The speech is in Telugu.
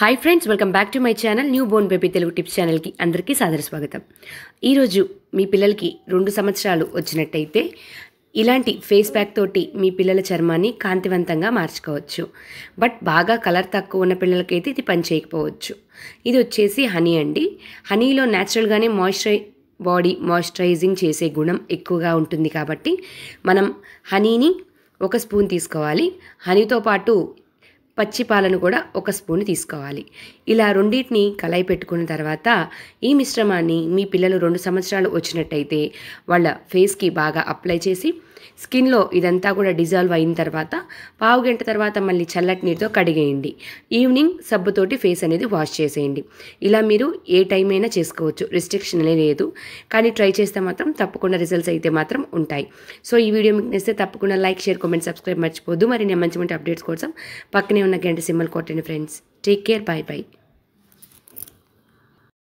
hi friends welcome back to my channel new born baby Telugu tips ఛానల్కి అందరికీ సాదర స్వాగతం ఈరోజు మీ పిల్లలకి రెండు సంవత్సరాలు వచ్చినట్టయితే ఇలాంటి ఫేస్ ప్యాక్ తోటి మీ పిల్లల చర్మాన్ని కాంతివంతంగా మార్చుకోవచ్చు బట్ బాగా కలర్ తక్కువ ఉన్న పిల్లలకైతే ఇది పని చేయకపోవచ్చు ఇది వచ్చేసి హనీ అండి హనీలో న్యాచురల్గానే మాయిశ్చరై బాడీ మాయిశ్చరైజింగ్ చేసే గుణం ఎక్కువగా ఉంటుంది కాబట్టి మనం హనీని ఒక స్పూన్ తీసుకోవాలి హనీతో పాటు పచ్చి పాలను కూడా ఒక స్పూన్ తీసుకోవాలి ఇలా రెండింటిని కలయి పెట్టుకున్న తర్వాత ఈ మిశ్రమాన్ని మీ పిల్లలు రెండు సంవత్సరాలు వచ్చినట్టయితే వాళ్ళ ఫేస్కి బాగా అప్లై చేసి స్కిన్లో ఇదంతా కూడా డిజాల్వ్ అయిన తర్వాత పావు గంట తర్వాత మళ్ళీ చల్లటి నీటితో కడిగేయండి ఈవినింగ్ సబ్బుతోటి ఫేస్ అనేది వాష్ చేసేయండి ఇలా మీరు ఏ టైం అయినా చేసుకోవచ్చు రిస్ట్రిక్షన్ అనేది లేదు కానీ ట్రై చేస్తే మాత్రం తప్పకుండా రిజల్ట్స్ అయితే మాత్రం ఉంటాయి సో ఈ వీడియో మీకు నేస్తే తప్పకుండా లైక్ షేర్ కామెంట్ సబ్స్క్రైబ్ మర్చిపోద్దు మరి నేను మంచి మంచి అప్డేట్స్ కోసం పక్కనే ఉన్న గంట సింబల్ కొట్టండి friends take care bye bye